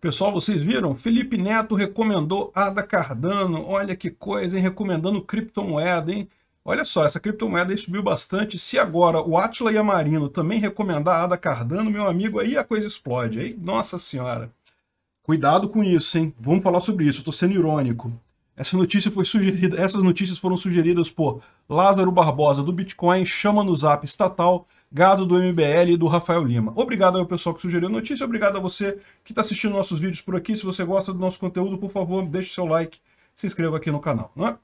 Pessoal, vocês viram? Felipe Neto recomendou Ada Cardano. Olha que coisa, hein? Recomendando criptomoeda, hein? Olha só, essa criptomoeda aí subiu bastante. Se agora o Atila Yamarino também recomendar Ada Cardano, meu amigo, aí a coisa explode. Aí, nossa senhora. Cuidado com isso, hein? Vamos falar sobre isso. Estou sendo irônico. Essa notícia foi sugerida, essas notícias foram sugeridas por Lázaro Barbosa do Bitcoin, chama no Zap estatal Gado do MBL e do Rafael Lima. Obrigado ao pessoal que sugeriu a notícia, obrigado a você que está assistindo nossos vídeos por aqui. Se você gosta do nosso conteúdo, por favor, deixe seu like, se inscreva aqui no canal. Né?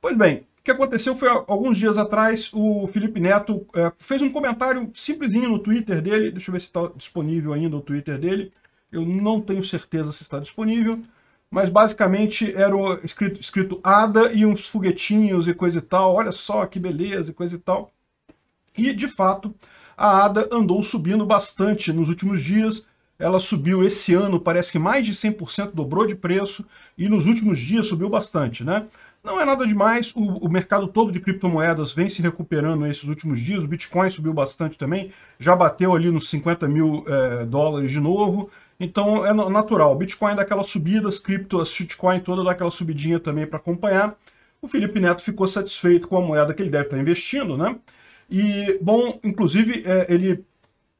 Pois bem, o que aconteceu foi, alguns dias atrás, o Felipe Neto é, fez um comentário simplesinho no Twitter dele, deixa eu ver se está disponível ainda o Twitter dele, eu não tenho certeza se está disponível, mas basicamente era escrito, escrito ADA e uns foguetinhos e coisa e tal, olha só que beleza e coisa e tal. E, de fato, a ADA andou subindo bastante nos últimos dias. Ela subiu esse ano, parece que mais de 100%, dobrou de preço e nos últimos dias subiu bastante, né? Não é nada demais, o, o mercado todo de criptomoedas vem se recuperando nesses últimos dias, o Bitcoin subiu bastante também, já bateu ali nos 50 mil é, dólares de novo, então é natural. Bitcoin dá aquela subida, as cripto, as shitcoin toda dá aquela subidinha também para acompanhar. O Felipe Neto ficou satisfeito com a moeda que ele deve estar tá investindo, né? E, bom, inclusive, é, ele,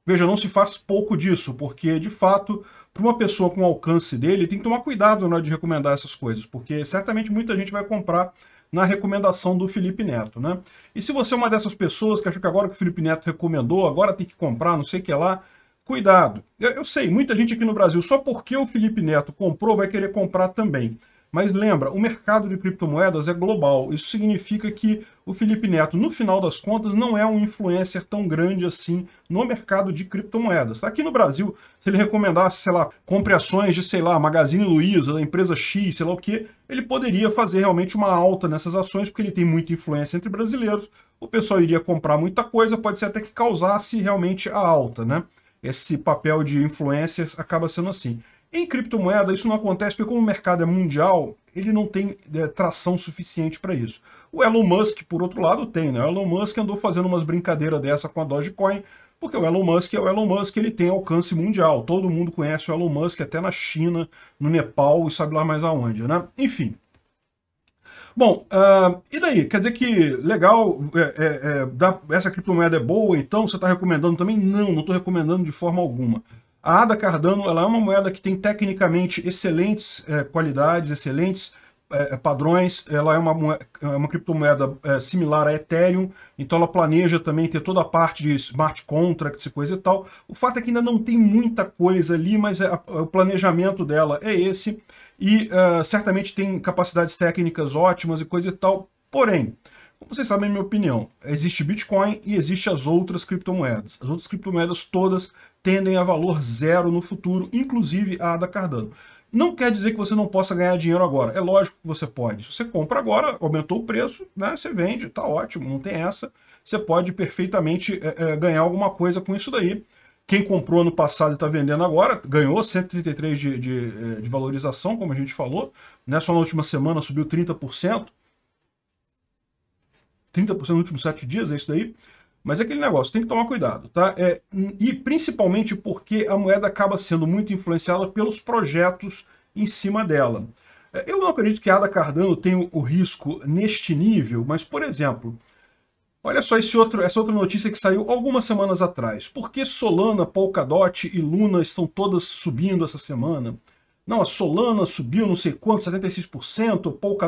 veja, não se faz pouco disso, porque, de fato, para uma pessoa com alcance dele, tem que tomar cuidado na hora de recomendar essas coisas, porque certamente muita gente vai comprar na recomendação do Felipe Neto, né? E se você é uma dessas pessoas que achou que agora que o Felipe Neto recomendou, agora tem que comprar, não sei o que lá, cuidado. Eu, eu sei, muita gente aqui no Brasil, só porque o Felipe Neto comprou, vai querer comprar também. Mas lembra, o mercado de criptomoedas é global. Isso significa que o Felipe Neto, no final das contas, não é um influencer tão grande assim no mercado de criptomoedas. Aqui no Brasil, se ele recomendasse, sei lá, compre ações de, sei lá, Magazine Luiza, da empresa X, sei lá o quê, ele poderia fazer realmente uma alta nessas ações, porque ele tem muita influência entre brasileiros, o pessoal iria comprar muita coisa, pode ser até que causasse realmente a alta, né? Esse papel de influencers acaba sendo assim. Em criptomoeda, isso não acontece porque, como o mercado é mundial, ele não tem é, tração suficiente para isso. O Elon Musk, por outro lado, tem, né? O Elon Musk andou fazendo umas brincadeiras dessa com a Dogecoin, porque o Elon Musk é o Elon Musk, ele tem alcance mundial. Todo mundo conhece o Elon Musk, até na China, no Nepal e sabe lá mais aonde, né? Enfim. Bom, uh, e daí? Quer dizer que legal, é, é, é, essa criptomoeda é boa, então você está recomendando também? Não, não estou recomendando de forma alguma. A ADA Cardano ela é uma moeda que tem tecnicamente excelentes é, qualidades, excelentes é, padrões, ela é uma, é uma criptomoeda é, similar a Ethereum, então ela planeja também ter toda a parte de smart contracts e coisa e tal. O fato é que ainda não tem muita coisa ali, mas é, é o planejamento dela é esse, e certamente tem capacidades técnicas ótimas e coisa e tal, porém... Como vocês sabem, é minha opinião, existe Bitcoin e existe as outras criptomoedas. As outras criptomoedas todas tendem a valor zero no futuro, inclusive a da Cardano. Não quer dizer que você não possa ganhar dinheiro agora. É lógico que você pode. Se você compra agora, aumentou o preço, né? Você vende, tá ótimo, não tem essa. Você pode perfeitamente é, é, ganhar alguma coisa com isso daí. Quem comprou ano passado e está vendendo agora, ganhou 133 de, de, eh, de valorização, como a gente falou. Né? Só na última semana subiu 30%. 30% nos últimos 7 dias, é isso daí. Mas é aquele negócio, tem que tomar cuidado, tá? É, hum, e principalmente porque a moeda acaba sendo muito influenciada pelos projetos em cima dela. É, eu não acredito que a Ada Cardano tenha o risco neste nível, mas, por exemplo, olha só esse outro, essa outra notícia que saiu algumas semanas atrás. Por que Solana, Polkadot e Luna estão todas subindo essa semana? Não, a Solana subiu não sei quanto, 76%, Pouca,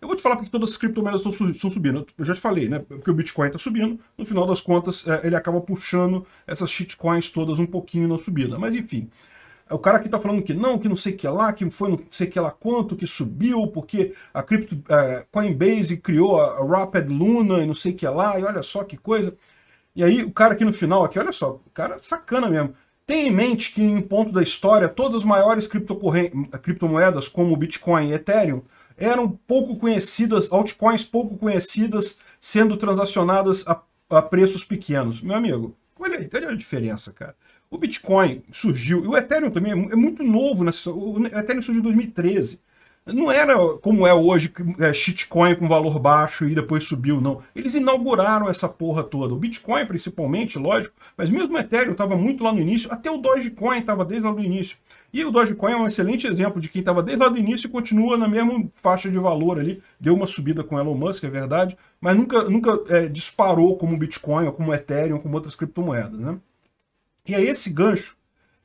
Eu vou te falar porque todas as criptomoedas estão subindo. Eu já te falei, né? Porque o Bitcoin está subindo. No final das contas, é, ele acaba puxando essas shitcoins todas um pouquinho na subida. Mas enfim, é o cara aqui está falando que não, que não sei o que lá, que foi não sei o que lá quanto, que subiu, porque a Crypto é, Coinbase criou a Rapid Luna e não sei o que lá, e olha só que coisa. E aí o cara aqui no final, aqui, olha só, o cara sacana mesmo. Tenha em mente que, em ponto da história, todas as maiores criptomoedas, como Bitcoin e Ethereum, eram pouco conhecidas, altcoins pouco conhecidas, sendo transacionadas a, a preços pequenos. Meu amigo, olha, olha a diferença, cara. O Bitcoin surgiu, e o Ethereum também é, é muito novo, nessa, o Ethereum surgiu em 2013. Não era como é hoje, é, shitcoin com valor baixo e depois subiu, não. Eles inauguraram essa porra toda. O Bitcoin, principalmente, lógico, mas mesmo o Ethereum estava muito lá no início, até o Dogecoin estava desde lá no início. E o Dogecoin é um excelente exemplo de quem estava desde lá no início e continua na mesma faixa de valor ali. Deu uma subida com Elon Musk, é verdade, mas nunca, nunca é, disparou como o Bitcoin, ou como o Ethereum, ou como outras criptomoedas, né? E é esse gancho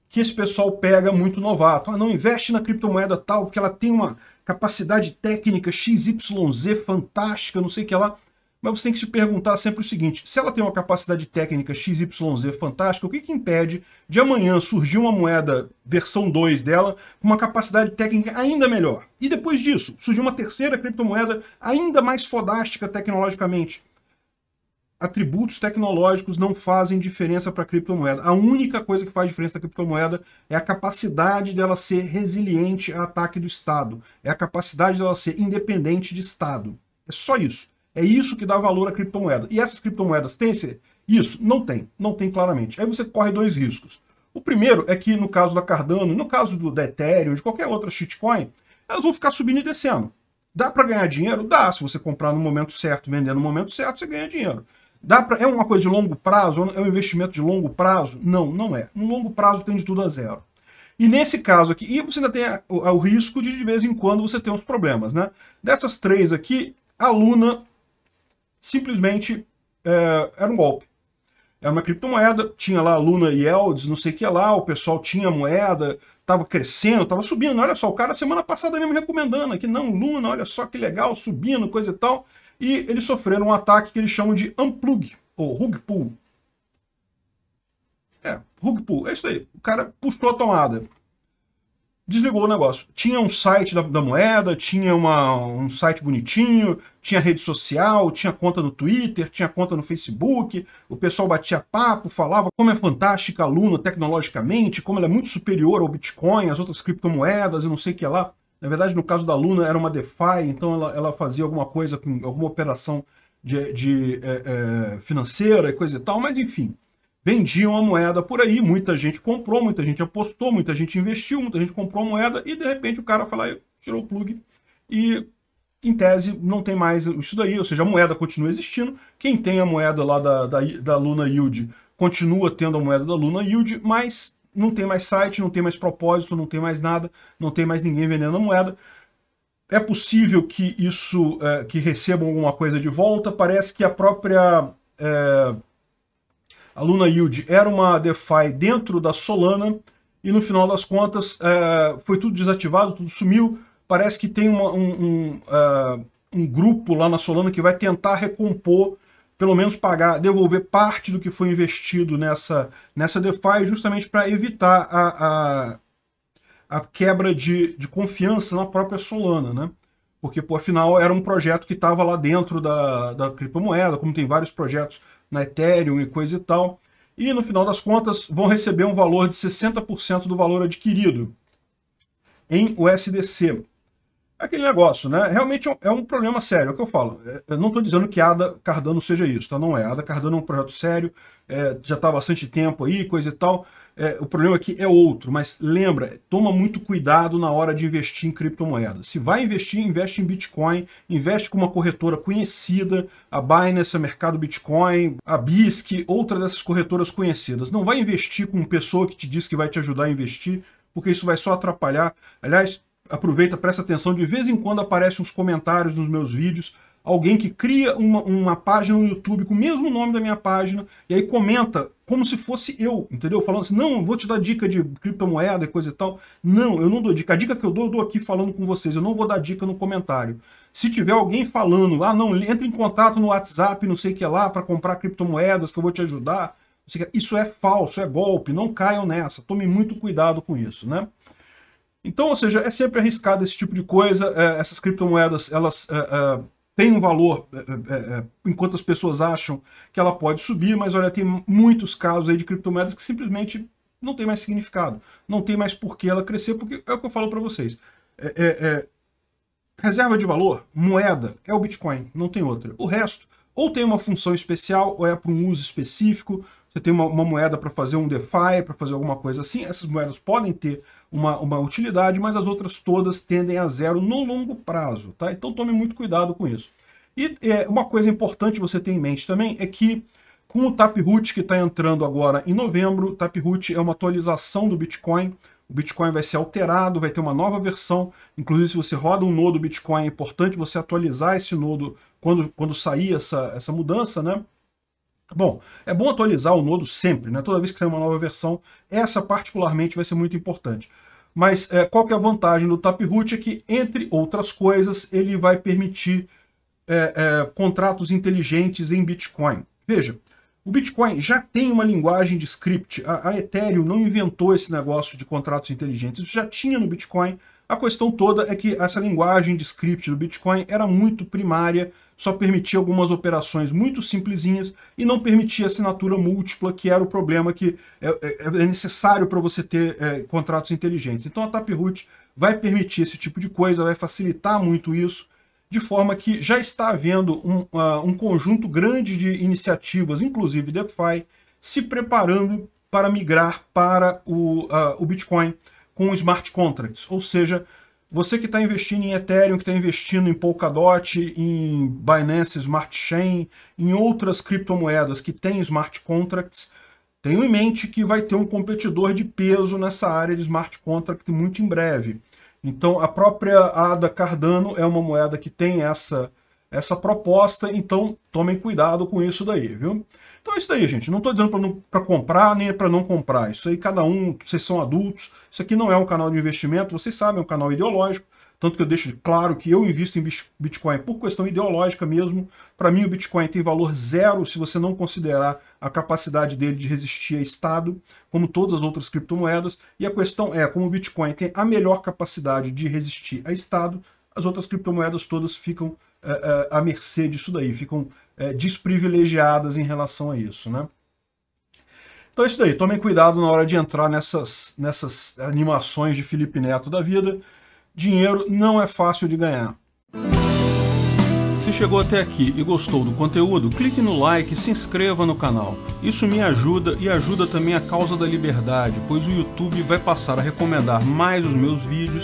que esse pessoal pega muito novato. Ah, não, investe na criptomoeda tal, porque ela tem uma capacidade técnica XYZ fantástica, não sei o que lá. Mas você tem que se perguntar sempre o seguinte, se ela tem uma capacidade técnica XYZ fantástica, o que, que impede de amanhã surgir uma moeda versão 2 dela com uma capacidade técnica ainda melhor? E depois disso, surgir uma terceira criptomoeda ainda mais fodástica tecnologicamente atributos tecnológicos não fazem diferença para a criptomoeda. A única coisa que faz diferença da criptomoeda é a capacidade dela ser resiliente a ataque do Estado, é a capacidade dela ser independente de Estado. É só isso. É isso que dá valor à criptomoeda. E essas criptomoedas têm esse... isso? Não tem. Não tem claramente. Aí você corre dois riscos. O primeiro é que no caso da Cardano, no caso do da Ethereum, de qualquer outra shitcoin, elas vão ficar subindo e descendo. Dá para ganhar dinheiro? Dá. Se você comprar no momento certo, vender no momento certo, você ganha dinheiro. Dá pra, é uma coisa de longo prazo? É um investimento de longo prazo? Não, não é. No longo prazo tem de tudo a zero. E nesse caso aqui, e você ainda tem a, a, o risco de de vez em quando você ter uns problemas, né? Dessas três aqui, a Luna simplesmente é, era um golpe. Era uma criptomoeda, tinha lá a Luna Yields, não sei o que lá, o pessoal tinha moeda, estava crescendo, estava subindo. Olha só, o cara semana passada mesmo recomendando aqui, não, Luna, olha só que legal, subindo, coisa e tal e eles sofreram um ataque que eles chamam de unplug, ou rug pull. É, rug pull, é isso aí. O cara puxou a tomada. Desligou o negócio. Tinha um site da, da moeda, tinha uma, um site bonitinho, tinha rede social, tinha conta no Twitter, tinha conta no Facebook, o pessoal batia papo, falava como é fantástica a Luna tecnologicamente, como ela é muito superior ao Bitcoin, às outras criptomoedas e não sei o que lá. Na verdade, no caso da Luna, era uma DeFi, então ela, ela fazia alguma coisa com alguma operação de, de é, é, financeira e coisa e tal, mas enfim, vendiam a moeda por aí, muita gente comprou, muita gente apostou, muita gente investiu, muita gente comprou a moeda e de repente o cara falou e tirou o plug e em tese, não tem mais isso daí, ou seja, a moeda continua existindo. Quem tem a moeda lá da, da, da Luna Yield continua tendo a moeda da Luna Yield, mas não tem mais site, não tem mais propósito, não tem mais nada, não tem mais ninguém vendendo a moeda. É possível que isso, é, que recebam alguma coisa de volta. Parece que a própria é, a Luna Yield era uma DeFi dentro da Solana e no final das contas é, foi tudo desativado, tudo sumiu. Parece que tem uma, um, um, uh, um grupo lá na Solana que vai tentar recompor pelo menos pagar, devolver parte do que foi investido nessa, nessa DeFi, justamente para evitar a, a, a quebra de, de confiança na própria Solana, né? Porque, por afinal, era um projeto que estava lá dentro da, da criptomoeda, como tem vários projetos na Ethereum e coisa e tal. E, no final das contas, vão receber um valor de 60% do valor adquirido em USDC aquele negócio, né? Realmente é, é um problema sério, é o que eu falo. É, eu não estou dizendo que Ada Cardano seja isso, tá? Não é. Ada Cardano é um projeto sério, é, já está há bastante tempo aí, coisa e tal. É, o problema aqui é outro, mas lembra, toma muito cuidado na hora de investir em criptomoedas. Se vai investir, investe em Bitcoin, investe com uma corretora conhecida, a Binance, a Mercado Bitcoin, a BISC, outra dessas corretoras conhecidas. Não vai investir com pessoa que te diz que vai te ajudar a investir, porque isso vai só atrapalhar. Aliás, aproveita, presta atenção, de vez em quando aparecem uns comentários nos meus vídeos, alguém que cria uma, uma página no YouTube com o mesmo nome da minha página, e aí comenta como se fosse eu, entendeu? Falando assim, não, vou te dar dica de criptomoeda e coisa e tal. Não, eu não dou dica. A dica que eu dou, eu dou aqui falando com vocês. Eu não vou dar dica no comentário. Se tiver alguém falando, ah, não, entre em contato no WhatsApp, não sei o que lá, para comprar criptomoedas, que eu vou te ajudar. Isso é falso, é golpe, não caiam nessa. Tome muito cuidado com isso, né? Então, ou seja, é sempre arriscado esse tipo de coisa. É, essas criptomoedas, elas é, é têm um valor, é, é, enquanto as pessoas acham que ela pode subir, mas olha, tem muitos casos aí de criptomoedas que simplesmente não tem mais significado, não tem mais por que ela crescer, porque é o que eu falo para vocês. reserva de valor, moeda, é o Bitcoin, não tem outra. O resto, ou tem uma função especial, ou é para um uso específico, você tem uma, uma moeda para fazer um DeFi, para fazer alguma coisa assim, essas moedas podem ter uma, uma utilidade, mas as outras todas tendem a zero no longo prazo, tá? Então tome muito cuidado com isso. E é, uma coisa importante você ter em mente também é que com o Taproot que está entrando agora em novembro, Taproot é uma atualização do Bitcoin, o Bitcoin vai ser alterado, vai ter uma nova versão, inclusive se você roda um nodo Bitcoin, é importante você atualizar esse nodo quando, quando sair essa, essa mudança, né? Bom, é bom atualizar o nodo sempre, né? toda vez que tem uma nova versão, essa particularmente vai ser muito importante. Mas é, qual que é a vantagem do Taproot? É que, entre outras coisas, ele vai permitir é, é, contratos inteligentes em Bitcoin. Veja, o Bitcoin já tem uma linguagem de script. A, a Ethereum não inventou esse negócio de contratos inteligentes. Isso já tinha no Bitcoin, a questão toda é que essa linguagem de script do Bitcoin era muito primária, só permitia algumas operações muito simplesinhas e não permitia assinatura múltipla, que era o problema que é, é, é necessário para você ter é, contratos inteligentes. Então a Taproot vai permitir esse tipo de coisa, vai facilitar muito isso, de forma que já está havendo um, uh, um conjunto grande de iniciativas, inclusive DeFi, se preparando para migrar para o, uh, o Bitcoin com smart contracts, ou seja, você que está investindo em Ethereum, que está investindo em Polkadot, em Binance Smart Chain, em outras criptomoedas que têm smart contracts, tenha em mente que vai ter um competidor de peso nessa área de smart contract muito em breve. Então, a própria ADA Cardano é uma moeda que tem essa essa proposta, então tomem cuidado com isso daí, viu? Então é isso daí, gente. Não estou dizendo para comprar nem para não comprar. Isso aí cada um, vocês são adultos. Isso aqui não é um canal de investimento, vocês sabem, é um canal ideológico. Tanto que eu deixo claro que eu invisto em Bitcoin por questão ideológica mesmo. Para mim, o Bitcoin tem valor zero se você não considerar a capacidade dele de resistir a Estado, como todas as outras criptomoedas. E a questão é, como o Bitcoin tem a melhor capacidade de resistir a Estado, as outras criptomoedas todas ficam é, é, à mercê disso daí, ficam é, desprivilegiadas em relação a isso, né? Então é isso daí, tomem cuidado na hora de entrar nessas, nessas animações de Felipe Neto da vida. Dinheiro não é fácil de ganhar. Se chegou até aqui e gostou do conteúdo, clique no like e se inscreva no canal. Isso me ajuda e ajuda também a causa da liberdade, pois o YouTube vai passar a recomendar mais os meus vídeos